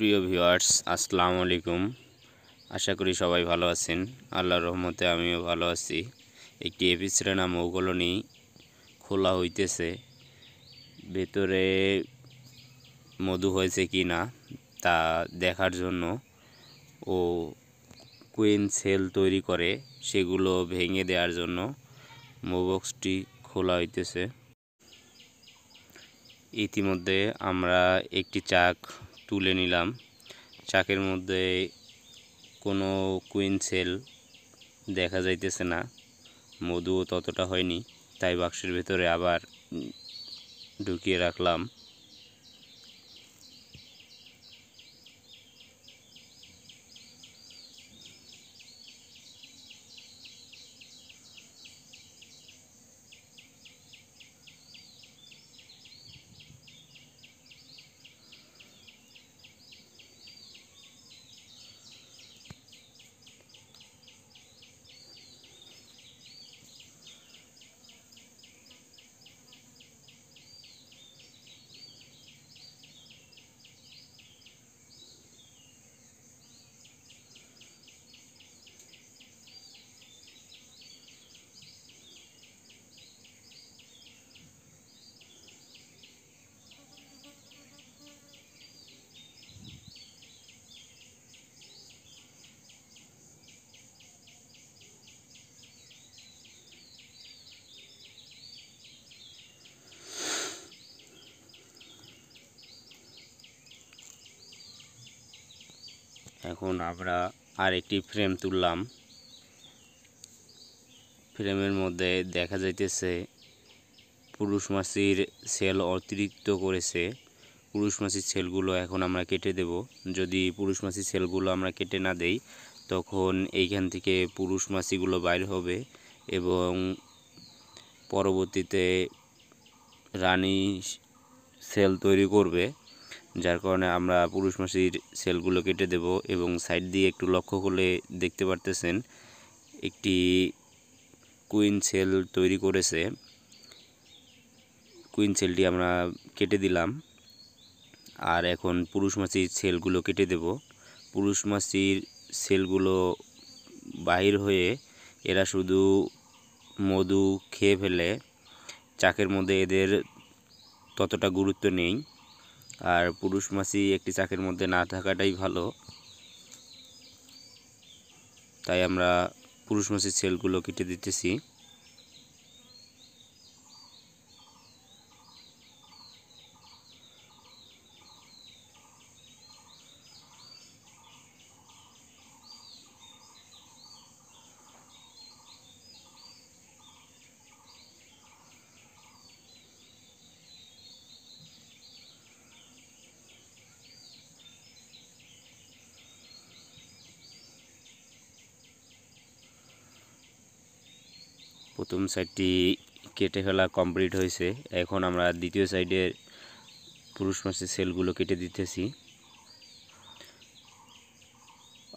প্রিয় ভিউয়ার্স আসসালামু আলাইকুম আশা করি সবাই ভালো আছেন আল্লাহ রহমতে আমিও ভালো আছি একটি এপিসের নাম ওগুলোনি খোলা হইতেছে ভেতরে মধু হয়েছে কি না তা দেখার জন্য ও কুইন সেল তৈরি করে সেগুলো ভেঙে দেওয়ার জন্য মোবক্সটি খোলা হইতেছে ইতিমধ্যে আমরা একটি চাক তুলে নিলাম চাকের মধ্যে কোনো কুইন সেল দেখা যাইতেছে না মধুও ততটা হয়নি তাই বাক্সের ভেতরে আবার ঢুকিয়ে রাখলাম এখন আমরা আরেকটি ফ্রেম তুললাম ফ্রেমের মধ্যে দেখা যাইতেছে পুরুষ মাছির সেল অতিরিক্ত করেছে পুরুষ মাছির সেলগুলো এখন আমরা কেটে দেব যদি পুরুষ মাছির সেলগুলো আমরা কেটে না দেই তখন এইখান থেকে পুরুষ মাছিগুলো বাইর হবে এবং পরবর্তীতে রানী সেল তৈরি করবে যার কারণে আমরা পুরুষ মাসির সেলগুলো কেটে দেব এবং সাইড দিয়ে একটু লক্ষ্য করলে দেখতে পারতেছেন একটি কুইন সেল তৈরি করেছে কুইন সেলটি আমরা কেটে দিলাম আর এখন পুরুষ মাসির সেলগুলো কেটে দেব পুরুষ মাসির সেলগুলো বাহির হয়ে এরা শুধু মধু খেয়ে ফেলে চাকের মধ্যে এদের ততটা গুরুত্ব নেই আর পুরুষ মাছি একটি চাকের মধ্যে না থাকাটাই ভালো তাই আমরা পুরুষ মাছের ছেলগুলো কেটে দিতেছি প্রথম সাইডটি কেটে ফেলা কমপ্লিট হয়েছে এখন আমরা দ্বিতীয় সাইডের পুরুষ মাছের সেলগুলো কেটে দিতেছি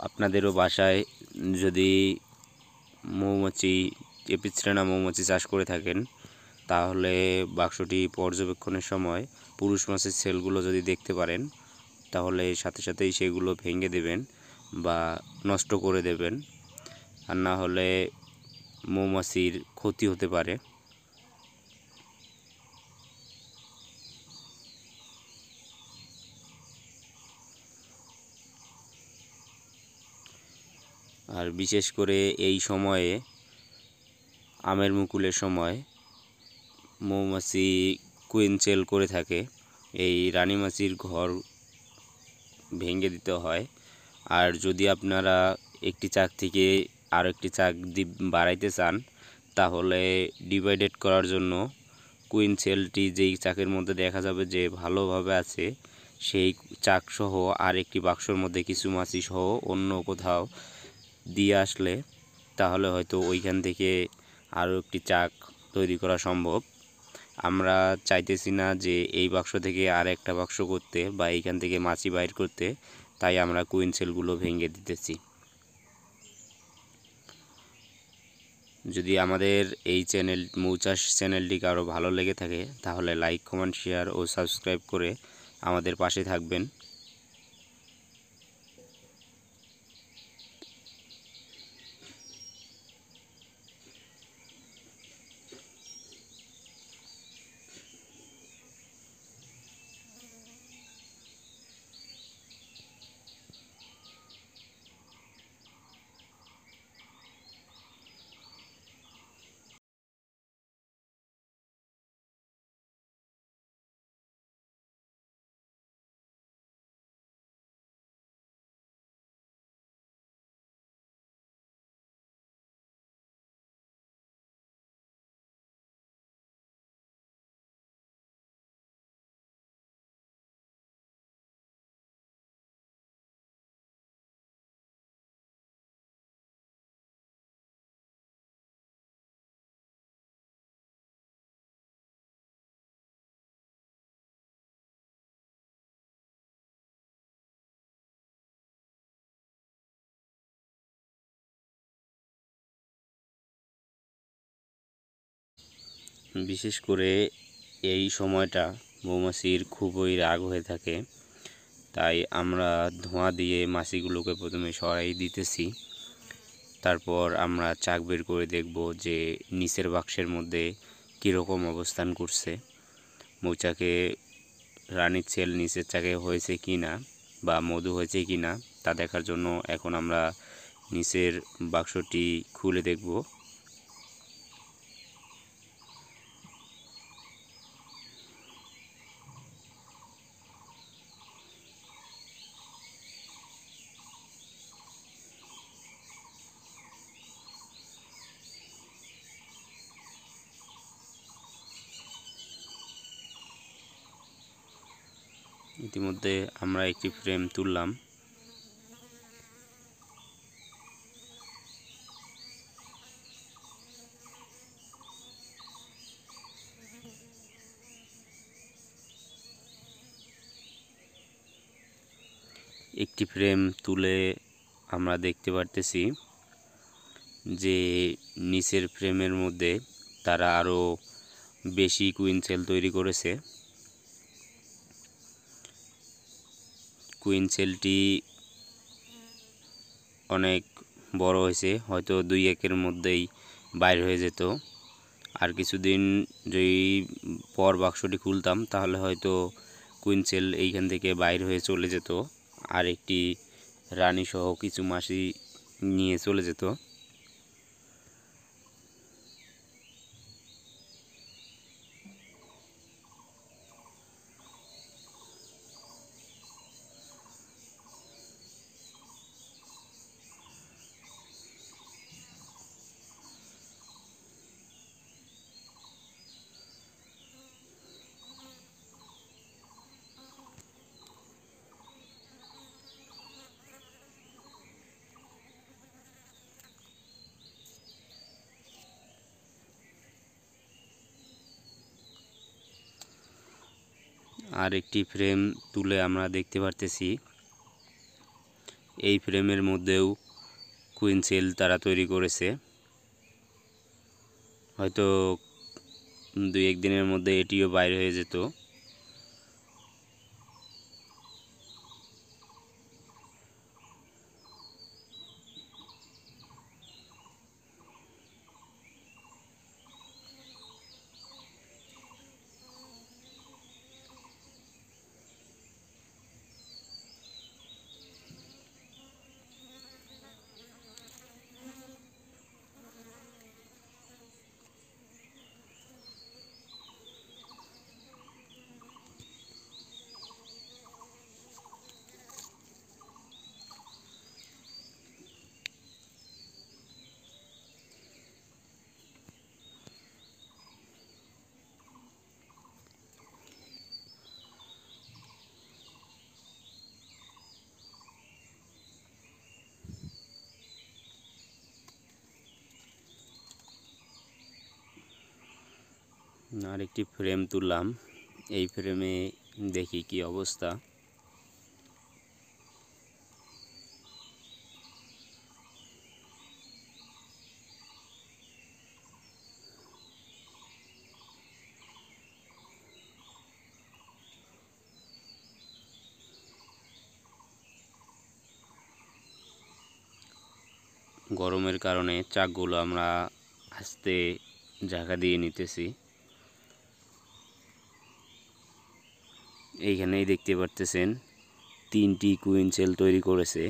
আপনাদেরও বাসায় যদি মৌমাছি এপিচ্রেনা মৌমাছি চাষ করে থাকেন তাহলে বাক্সটি পর্যবেক্ষণের সময় পুরুষ মাছের সেলগুলো যদি দেখতে পারেন তাহলে সাথে সাথেই সেগুলো ভেঙে দেবেন বা নষ্ট করে দেবেন আর না হলে মৌমাছির ক্ষতি হতে পারে আর বিশেষ করে এই সময়ে আমের মুকুলের সময় মৌমাছি কুইনচেল করে থাকে এই রানীমাছির ঘর ভেঙে দিতে হয় আর যদি আপনারা একটি চাক থেকে আরও একটি চাক দি বাড়াইতে চান তাহলে ডিভাইডেড করার জন্য কুইন সেলটি যেই চাকের মধ্যে দেখা যাবে যে ভালোভাবে আছে সেই চাকসহ একটি বাক্সর মধ্যে কিছু মাছি সহ অন্য কোথাও দিয়ে আসলে তাহলে হয়তো ওইখান থেকে আরও একটি চাক তৈরি করা সম্ভব আমরা চাইতেছি না যে এই বাক্স থেকে আর একটা বাক্স করতে বা এইখান থেকে মাছি বাইর করতে তাই আমরা কুইন সেলগুলো ভেঙে দিতেছি যদি আমাদের এই চ্যানেল মৌচাষ চ্যানেলটিকে আরও ভালো লেগে থাকে তাহলে লাইক কমেন্ট শেয়ার ও সাবস্ক্রাইব করে আমাদের পাশে থাকবেন বিশেষ করে এই সময়টা মৌমাছির খুবই রাগ হয়ে থাকে তাই আমরা ধোঁয়া দিয়ে মাছিগুলোকে প্রথমে সরাই দিতেছি তারপর আমরা চাক বের করে দেখব যে নিচের বাক্সের মধ্যে কীরকম অবস্থান করছে মৌচাকে রানীর ছেল নিচের চাকে হয়েছে কি না বা মধু হয়েছে কি না তা দেখার জন্য এখন আমরা নিচের বাক্সটি খুলে দেখব ইতিমধ্যে আমরা একটি ফ্রেম তুললাম একটি ফ্রেম তুলে আমরা দেখতে পারতেছি যে নিচের ফ্রেমের মধ্যে তারা আরও বেশি কুইন্সেল তৈরি করেছে কুইনসেলটি অনেক বড় হয়েছে হয়তো দুই একের মধ্যেই বাইর হয়ে যেত আর কিছুদিন যদি পর বাক্সটি খুলতাম তাহলে হয়তো কুইনসেল এইখান থেকে বাইর হয়ে চলে যেত আর একটি রানীসহ কিছু মাসি নিয়ে চলে যেত আর একটি ফ্রেম তুলে আমরা দেখতে পারতেছি এই ফ্রেমের মধ্যেও কুইন সেল তারা তৈরি করেছে হয়তো দুই একদিনের মধ্যে এটিও বাইরে হয়ে যেত আর একটি ফ্রেম তুললাম এই ফ্রেমে দেখি কি অবস্থা গরমের কারণে চাকগুলো আমরা আস্তে জায়গা দিয়ে নিতেছি এইখানেই দেখতে পারতেছেন তিনটি সেল তৈরি করেছে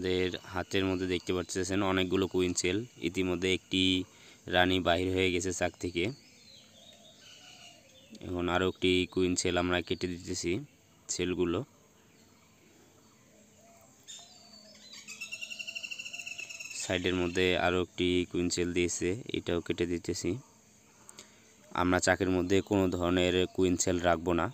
আমাদের হাতের মধ্যে দেখতে পাচ্ছেন অনেকগুলো কুইন সেল ইতিমধ্যে একটি রানী বাহির হয়ে গেছে চাক থেকে এখন আরও একটি কুইন সেল আমরা কেটে দিতেছি সেলগুলো সাইডের মধ্যে আরও একটি কুইন সেল দিয়েছে এটাও কেটে দিতেছি আমরা চাকের মধ্যে কোনো ধরনের কুইন সেল রাখবো না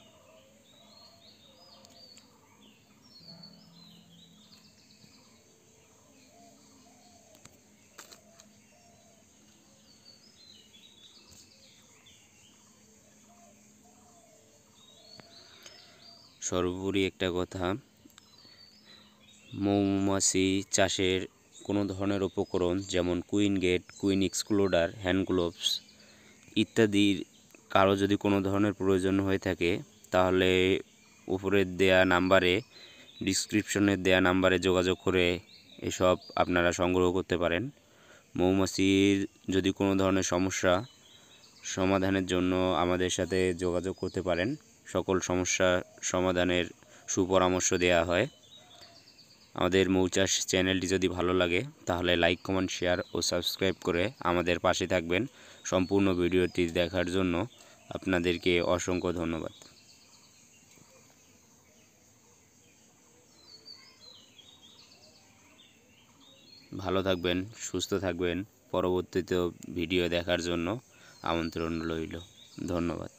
সর্বোপরি একটা কথা মৌমাছি চাষের কোনো ধরনের উপকরণ যেমন কুইন গেট কুইন এক্সক্লোডার হ্যান্ড গ্লোভস ইত্যাদির কারো যদি কোনো ধরনের প্রয়োজন হয়ে থাকে তাহলে উপরের দেয়া নাম্বারে ডিসক্রিপশনের দেয়া নাম্বারে যোগাযোগ করে এসব আপনারা সংগ্রহ করতে পারেন মৌমাছির যদি কোনো ধরনের সমস্যা সমাধানের জন্য আমাদের সাথে যোগাযোগ করতে পারেন সকল সমস্যা সমাধানের সুপরামর্শ দেওয়া হয় আমাদের মৌচাষ চ্যানেলটি যদি ভালো লাগে তাহলে লাইক কমেন্ট শেয়ার ও সাবস্ক্রাইব করে আমাদের পাশে থাকবেন সম্পূর্ণ ভিডিওটি দেখার জন্য আপনাদেরকে অসংখ্য ধন্যবাদ ভালো থাকবেন সুস্থ থাকবেন পরবর্তীতে ভিডিও দেখার জন্য আমন্ত্রণ রইল ধন্যবাদ